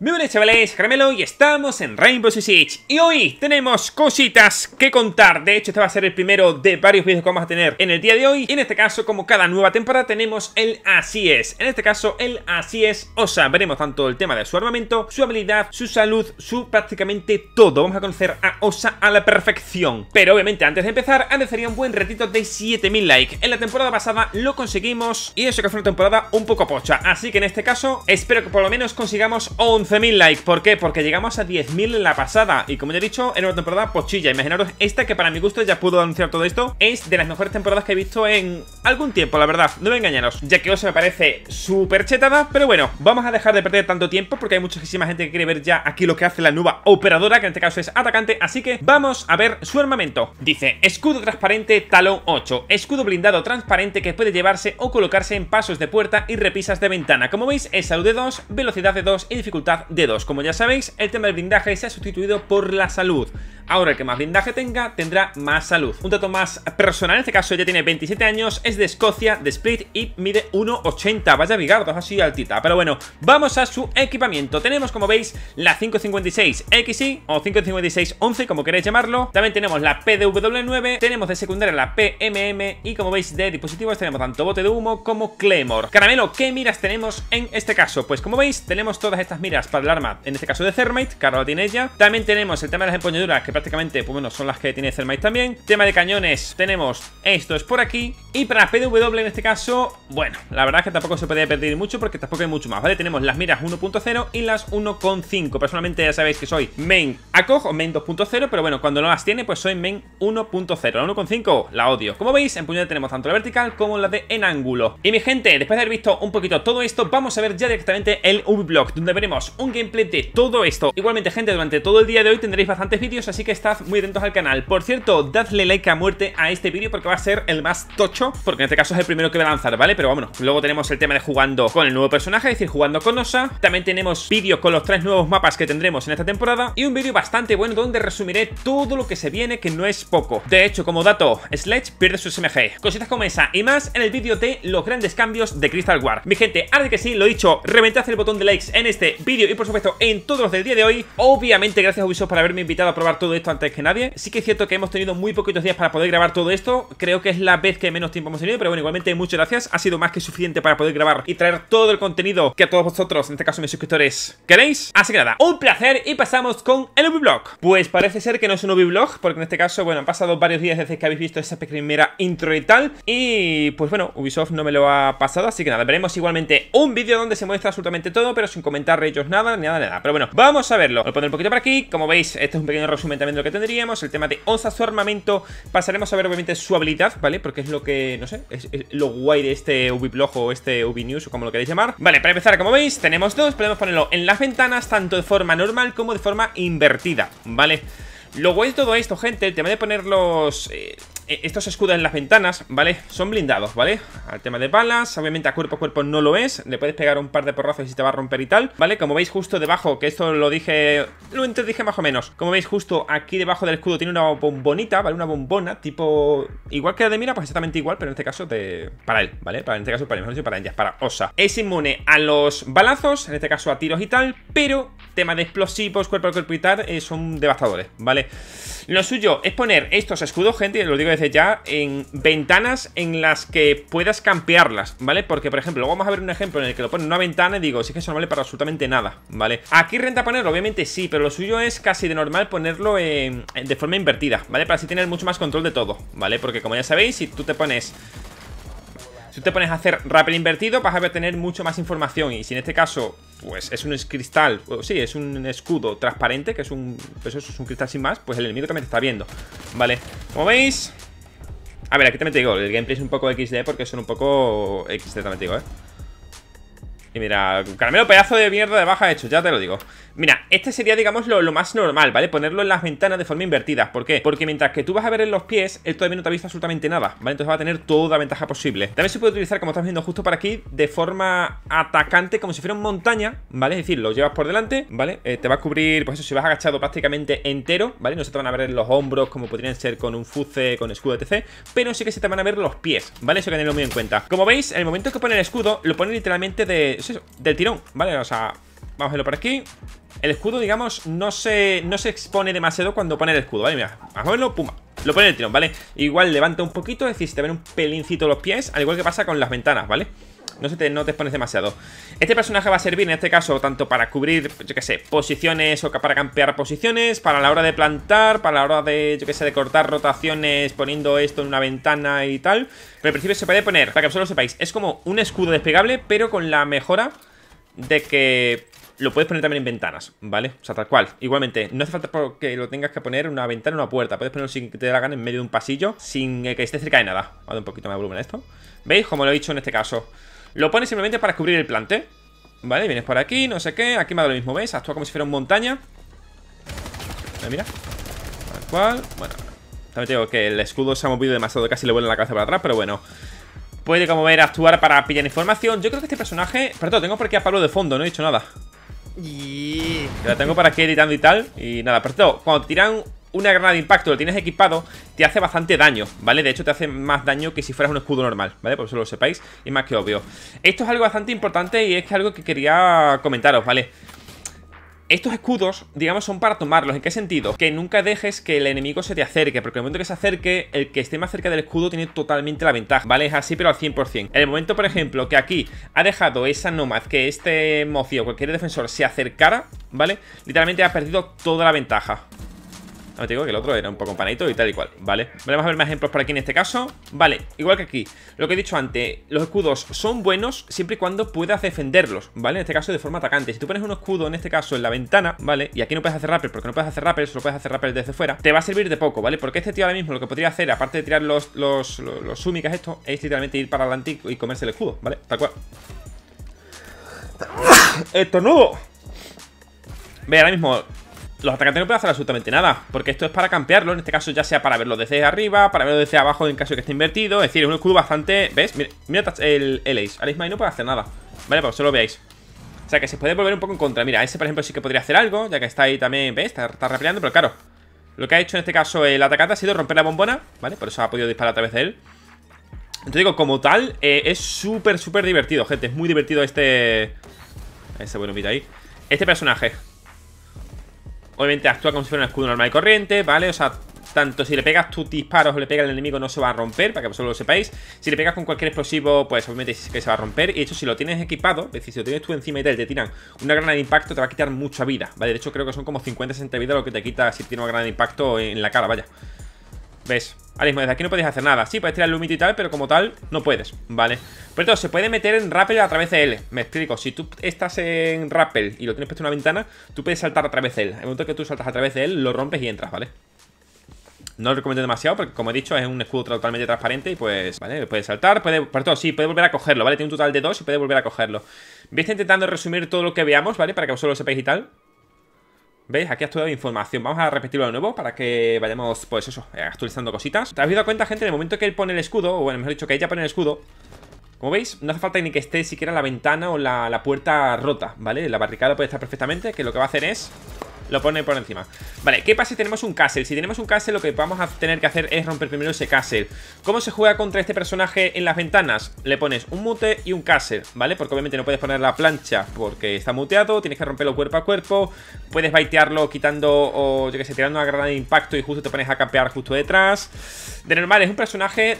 Muy buenas chavales, Caramelo y estamos en Rainbow Six Siege Y hoy tenemos cositas que contar De hecho este va a ser el primero de varios vídeos que vamos a tener en el día de hoy Y en este caso, como cada nueva temporada, tenemos el Así Es En este caso, el Así Es Osa Veremos tanto el tema de su armamento, su habilidad, su salud, su prácticamente todo Vamos a conocer a Osa a la perfección Pero obviamente antes de empezar, agradecería un buen retito de 7000 likes En la temporada pasada lo conseguimos Y eso que fue una temporada un poco pocha Así que en este caso, espero que por lo menos consigamos 11 11.000 likes, ¿por qué? Porque llegamos a 10.000 en la pasada y como ya he dicho, en una temporada pochilla, imaginaros esta que para mi gusto ya pudo anunciar todo esto, es de las mejores temporadas que he visto en algún tiempo, la verdad, no me engañaros, ya que os me parece súper chetada, pero bueno, vamos a dejar de perder tanto tiempo porque hay muchísima gente que quiere ver ya aquí lo que hace la nueva operadora, que en este caso es atacante, así que vamos a ver su armamento. Dice, escudo transparente talón 8, escudo blindado transparente que puede llevarse o colocarse en pasos de puerta y repisas de ventana, como veis es salud de 2, velocidad de 2 y dificultad de Como ya sabéis, el tema del blindaje se ha sustituido por la salud. Ahora el que más blindaje tenga tendrá más salud. Un dato más personal, en este caso ya tiene 27 años, es de Escocia, de Split y mide 1,80. Vaya bigardos, así altita. Pero bueno, vamos a su equipamiento. Tenemos, como veis, la 556 XI o 556 11, como queréis llamarlo. También tenemos la PDW9, tenemos de secundaria la PMM y como veis de dispositivos tenemos tanto bote de humo como Claymore. Caramelo, ¿qué miras tenemos en este caso? Pues como veis, tenemos todas estas miras para el arma, en este caso de Thermite, que ahora tiene ella. También tenemos el tema de las empuñaduras, que prácticamente, pues bueno, son las que tiene Thermite también. Tema de cañones, tenemos estos por aquí. Y para PW en este caso, bueno, la verdad es que tampoco se puede perder mucho porque tampoco hay mucho más, ¿vale? Tenemos las miras 1.0 y las 1.5. Personalmente ya sabéis que soy main ACOG o main 2.0, pero bueno, cuando no las tiene, pues soy main 1.0. La 1.5 la odio. Como veis, en puñal tenemos tanto la vertical como la de en ángulo. Y mi gente, después de haber visto un poquito todo esto, vamos a ver ya directamente el donde veremos un gameplay de todo esto. Igualmente, gente, durante todo el día de hoy tendréis bastantes vídeos, así que que estad muy atentos al canal. Por cierto, dadle like a muerte a este vídeo porque va a ser el más tocho, porque en este caso es el primero que va a lanzar, ¿vale? Pero vámonos. Luego tenemos el tema de jugando con el nuevo personaje, es decir, jugando con Osa. También tenemos vídeos con los tres nuevos mapas que tendremos en esta temporada y un vídeo bastante bueno donde resumiré todo lo que se viene, que no es poco. De hecho, como dato, Sledge pierde su SMG. Cositas como esa y más en el vídeo de los grandes cambios de Crystal War. Mi gente, ahora que sí, lo he dicho, reventad el botón de likes en este vídeo y por supuesto en todos los del día de hoy. Obviamente, gracias a Ubisoft por haberme invitado a probar todo esto esto antes que nadie. Sí que es cierto que hemos tenido muy poquitos días para poder grabar todo esto. Creo que es la vez que menos tiempo hemos tenido, pero bueno, igualmente muchas gracias. Ha sido más que suficiente para poder grabar y traer todo el contenido que a todos vosotros, en este caso mis suscriptores, queréis. Así que nada, un placer y pasamos con el vlog. Pues parece ser que no es un Ubi-Blog, porque en este caso, bueno, han pasado varios días desde que habéis visto esa primera intro y tal. Y pues bueno, Ubisoft no me lo ha pasado, así que nada, veremos igualmente un vídeo donde se muestra absolutamente todo, pero sin comentar ellos nada, ni nada, nada. Pero bueno, vamos a verlo. Lo pondré un poquito por aquí. Como veis, este es un pequeño resumen también lo que tendríamos, el tema de onza, su armamento, pasaremos a ver obviamente su habilidad, ¿vale? Porque es lo que, no sé, es, lo guay de este Ubiblog o este Ubinews o como lo queréis llamar. Vale, para empezar, como veis, tenemos dos, podemos ponerlo en las ventanas tanto de forma normal como de forma invertida, ¿vale? Lo guay de todo esto, gente, el tema de ponerlos... Eh, eh, estos escudos en las ventanas, ¿vale? Son blindados, ¿vale? Al tema de balas, obviamente a cuerpo a cuerpo no lo es Le puedes pegar un par de porrazos y te va a romper y tal, ¿vale? Como veis justo debajo, que esto lo dije... Lo dije más o menos Como veis justo aquí debajo del escudo tiene una bombonita, ¿vale? Una bombona, tipo... Igual que la de mira, pues exactamente igual, pero en este caso de... Para él, ¿vale? Para, en este caso para él, para ella, para Osa Es inmune a los balazos, en este caso a tiros y tal Pero tema de explosivos, cuerpo a cuerpo y tal eh, Son devastadores, ¿vale? Lo suyo es poner estos escudos, gente, lo digo de ya en ventanas en las que puedas campearlas, ¿vale? Porque, por ejemplo, luego vamos a ver un ejemplo en el que lo ponen en una ventana y digo, si sí es que eso no vale para absolutamente nada, ¿vale? Aquí renta ponerlo, obviamente sí, pero lo suyo es casi de normal ponerlo de forma invertida, ¿vale? Para así tener mucho más control de todo, ¿vale? Porque como ya sabéis, si tú te pones Si tú te pones a hacer rappel invertido, vas a tener mucho más información. Y si en este caso, pues es un cristal, sí, es un escudo transparente, que es un, eso es un cristal sin más, pues el enemigo también te está viendo. Vale, como veis, a ver, aquí también te digo, el gameplay es un poco XD porque son un poco XD, también te digo, ¿eh? mira, caramelo pedazo de mierda de baja hecho, ya te lo digo Mira, este sería, digamos, lo, más normal, ¿vale? Ponerlo en las ventanas de forma invertida ¿Por qué? Porque mientras que tú vas a ver en los pies Él todavía no te avisa absolutamente nada, ¿vale? Entonces va a tener toda ventaja posible También se puede utilizar, como estamos viendo justo para aquí De forma atacante, como si fuera una montaña ¿Vale? Es decir, lo llevas por delante, ¿vale? Eh, te va a cubrir, pues eso, si vas agachado prácticamente entero ¿Vale? No se te van a ver los hombros como podrían ser con un fuce, con escudo, etc Pero sí que se te van a ver los pies, ¿vale? Eso hay que tenerlo muy en cuenta Como veis, en el momento que pone el escudo Lo pone literalmente de del tirón, ¿vale? O sea, vamos a verlo por aquí El escudo, digamos, no se, no se expone demasiado cuando pone el escudo, ¿vale? Mira, vamos a verlo, puma lo pone el tirón, ¿vale? Igual levanta un poquito, es decir, se te ven un pelincito los pies Al igual que pasa con las ventanas, ¿vale? vale no, se te, no te expones demasiado. Este personaje va a servir en este caso tanto para cubrir, yo qué sé, posiciones o para campear posiciones, para la hora de plantar, para la hora de, yo qué sé, de cortar rotaciones poniendo esto en una ventana y tal. Pero al principio se puede poner, para que vosotros lo sepáis, es como un escudo desplegable, pero con la mejora de que lo puedes poner también en ventanas, ¿vale? O sea, tal cual. Igualmente, no hace falta que lo tengas que poner en una ventana o una puerta. Puedes ponerlo sin que te dé la gana en medio de un pasillo, sin que esté cerca de nada. Vale, un poquito más de volumen esto. ¿Veis? Como lo he dicho en este caso. Lo pones simplemente para cubrir el plante Vale, vienes por aquí, no sé qué Aquí me da lo mismo, ¿veis? Actúa como si fuera un montaña ver, ah, Mira Tal cual, bueno También tengo que el escudo se ha movido demasiado Casi le vuelve la cabeza para atrás, pero bueno Puede, como ver, actuar para pillar información Yo creo que este personaje... Perdón, tengo por aquí a Pablo de fondo No he dicho nada y La tengo para aquí editando y tal Y nada, perdón, cuando tiran una granada de impacto, lo tienes equipado, te hace bastante daño, ¿vale? De hecho, te hace más daño que si fueras un escudo normal, ¿vale? Por eso lo sepáis, y más que obvio. Esto es algo bastante importante y es algo que quería comentaros, ¿vale? Estos escudos, digamos, son para tomarlos. ¿En qué sentido? Que nunca dejes que el enemigo se te acerque, porque en el momento que se acerque, el que esté más cerca del escudo tiene totalmente la ventaja, ¿vale? Es así, pero al 100%. En el momento, por ejemplo, que aquí ha dejado esa Nomad, que este mocio o cualquier defensor se acercara, ¿vale? Literalmente ha perdido toda la ventaja. No te digo que el otro era un poco panito y tal y cual, ¿vale? Vamos a ver más ejemplos por aquí en este caso. Vale, igual que aquí. Lo que he dicho antes, los escudos son buenos siempre y cuando puedas defenderlos, ¿vale? En este caso de forma atacante. Si tú pones un escudo, en este caso, en la ventana, ¿vale? Y aquí no puedes hacer rappel porque no puedes hacer rappel, solo puedes hacer rappel desde fuera. Te va a servir de poco, ¿vale? Porque este tío ahora mismo lo que podría hacer, aparte de tirar los, los, sumicas esto, es literalmente ir para adelante y comerse el escudo, ¿vale? Tal cual. no! Ve, ahora mismo los atacantes no pueden hacer absolutamente nada, porque esto es para campearlo, en este caso ya sea para verlo desde arriba, para verlo desde abajo en caso de que esté invertido, es decir, es un escudo bastante... ¿Ves? Mira, el, Ace, el Ace no puede hacer nada, vale, pues solo veáis. O sea, que se puede volver un poco en contra, mira, ese por ejemplo sí que podría hacer algo, ya que está ahí también, ¿ves? Está, rapeando, pero claro, lo que ha hecho en este caso el atacante ha sido romper la bombona, ¿vale? Por eso ha podido disparar a través de él. Entonces digo, como tal, eh, es súper, súper divertido, gente, es muy divertido este... Ese, bueno, mira ahí. Este personaje, Obviamente actúa como si fuera un escudo normal y corriente, ¿vale? O sea, tanto si le pegas tus disparos o le pega el enemigo no se va a romper, para que vosotros lo sepáis. Si le pegas con cualquier explosivo, pues obviamente sí que se va a romper. Y de hecho, si lo tienes equipado, es decir, si lo tienes tú encima y te, tiran una granada de impacto, te va a quitar mucha vida, ¿vale? De hecho, creo que son como 50-60 vidas lo que te quita si tiene una granada de impacto en la cara, vaya. ¿Ves? Ahora desde aquí no podéis hacer nada. Sí, puedes tirar el humito y tal, pero como tal, no puedes, ¿vale? Pero todo se puede meter en rappel a través de él. Me explico, si tú estás en rappel y lo tienes puesto en una ventana, tú puedes saltar a través de él. En el momento que tú saltas a través de él, lo rompes y entras, ¿vale? No lo recomiendo demasiado porque, como he dicho, es un escudo totalmente transparente y pues, ¿vale? Puede saltar, puede... Por todo, sí, puede volver a cogerlo, ¿vale? Tiene un total de dos y puede volver a cogerlo. Voy a estar intentando resumir todo lo que veamos, ¿vale? Para que vosotros lo sepáis y tal. ¿Veis? Aquí ha la información. Vamos a repetirlo de nuevo para que vayamos, pues eso, eh, actualizando cositas. ¿Te has dado cuenta, gente? En el momento que él pone el escudo, o bueno, mejor dicho, que ella pone el escudo, como veis, no hace falta ni que esté siquiera la ventana o la, la puerta rota, ¿vale? La barricada puede estar perfectamente, que lo que va a hacer es lo pone por encima Vale, ¿qué pasa si tenemos un castle? Si tenemos un castle lo que vamos a tener que hacer es romper primero ese castle ¿Cómo se juega contra este personaje en las ventanas? Le pones un mute y un castle, ¿vale? Porque obviamente no puedes poner la plancha porque está muteado Tienes que romperlo cuerpo a cuerpo Puedes baitearlo quitando o yo que sé, tirando una granada de impacto y justo te pones a campear justo detrás De normal, es un personaje...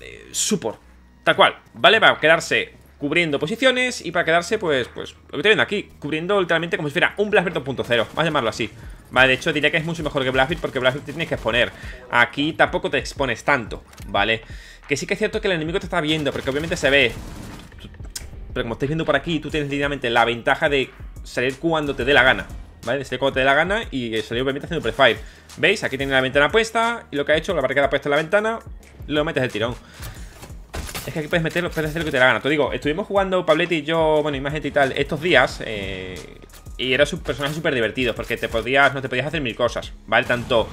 Eh, supor Tal cual, ¿vale? Va a quedarse cubriendo posiciones y para quedarse, pues, pues, lo que estoy viendo aquí, cubriendo literalmente como si fuera un Blast 2.0, vamos a llamarlo así. Vale, de hecho diría que es mucho mejor que Blast porque Blast te tienes que exponer. Aquí tampoco te expones tanto, ¿vale? Que sí que es cierto que el enemigo te está viendo, porque obviamente se ve. Pero como estáis viendo por aquí, tú tienes literalmente la ventaja de salir cuando te dé la gana, ¿vale? De salir cuando te dé la gana y eh, salir obviamente haciendo prefire. ¿Veis? Aquí tiene la ventana puesta y lo que ha hecho, la barricada puesta en la ventana, lo metes el tirón. Es que aquí puedes meter, puedes hacer lo que te la gana. Te digo, estuvimos jugando Pabletti y yo, bueno, y y tal, estos días. Eh, y y un personaje súper divertido porque te podías, no te podías hacer mil cosas, ¿vale? Tanto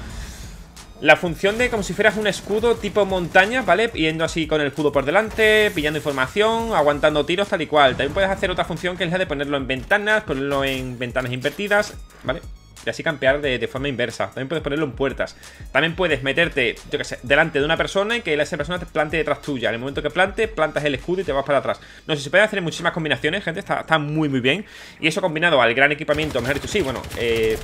la función de como si fueras un escudo tipo montaña, ¿vale? Yendo así con el escudo por delante, pillando información, aguantando tiros, tal y cual. También puedes hacer otra función que es la de ponerlo en ventanas, ponerlo en ventanas invertidas, ¿vale? y así campear de, forma inversa. También puedes ponerlo en puertas. También puedes meterte, yo que sé, delante de una persona y que esa persona te plante detrás tuya. En el momento que plante, plantas el escudo y te vas para atrás. No sé, se pueden hacer muchísimas combinaciones, gente. Está, está muy, muy bien. Y eso combinado al gran equipamiento, mejor dicho, sí, bueno, eh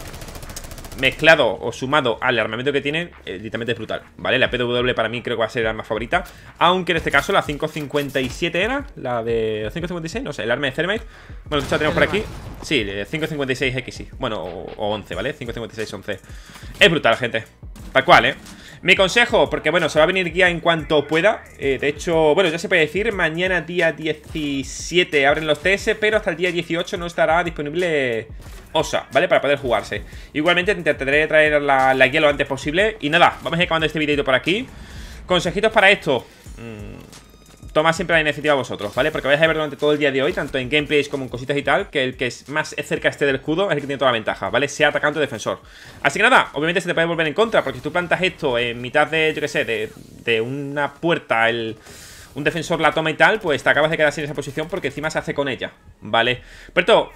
mezclado o sumado al armamento que tiene, eh, directamente es brutal, ¿vale? La PW para mí creo que va a ser la arma favorita, aunque en este caso la 557 era, la de 556, no sé, el arma de Thermite. Bueno, de la tenemos por aquí. Sí, 556 sí bueno, o, 11, ¿vale? 556-11. Es brutal, gente. Tal cual, ¿eh? Mi consejo, porque bueno, se va a venir guía en cuanto pueda eh, De hecho, bueno, ya se puede decir Mañana día 17 abren los TS Pero hasta el día 18 no estará disponible OSA, ¿vale? Para poder jugarse Igualmente intentaré traer la, la guía lo antes posible Y nada, vamos a ir acabando este videito por aquí Consejitos para esto mm, Toma siempre la iniciativa vosotros, ¿vale? Porque vais a ver durante todo el día de hoy Tanto en gameplays como en cositas y tal Que el que es más cerca esté del escudo es el que tiene toda la ventaja, ¿vale? Sea atacante o defensor Así que nada, obviamente se te puede volver en contra Porque si tú plantas esto en mitad de, yo qué sé De, una puerta, el un defensor la toma y tal, pues te acabas de quedar sin esa posición porque encima se hace con ella, ¿vale? Pero todo,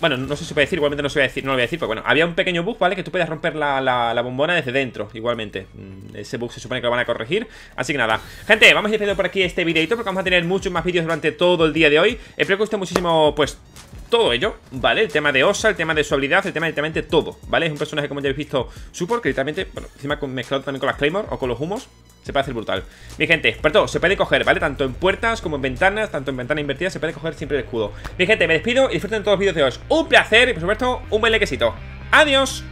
bueno, no sé si puede decir, igualmente no se voy a decir, no lo voy a decir, pero bueno, había un pequeño bug, ¿vale? Que tú puedes romper la, bombona desde dentro, igualmente. Mm, ese bug se supone que lo van a corregir. Así que nada. Gente, vamos a ir por aquí este videito porque vamos a tener muchos más vídeos durante todo el día de hoy. Espero que os guste muchísimo, pues, todo ello, ¿vale? El tema de Osa, el tema de su habilidad, el tema directamente todo, ¿vale? Es un personaje, como ya habéis visto, súper, que literalmente, bueno, encima mezclado también con las Claymore o con los humos, se puede hacer brutal. Mi gente, por todo, se puede coger, ¿vale? Tanto en puertas como en ventanas, tanto en ventana invertidas, se puede coger siempre el escudo. Mi gente, me despido y disfruten todos los vídeos de hoy. Un placer y, por supuesto, un buen lequecito. ¡Adiós!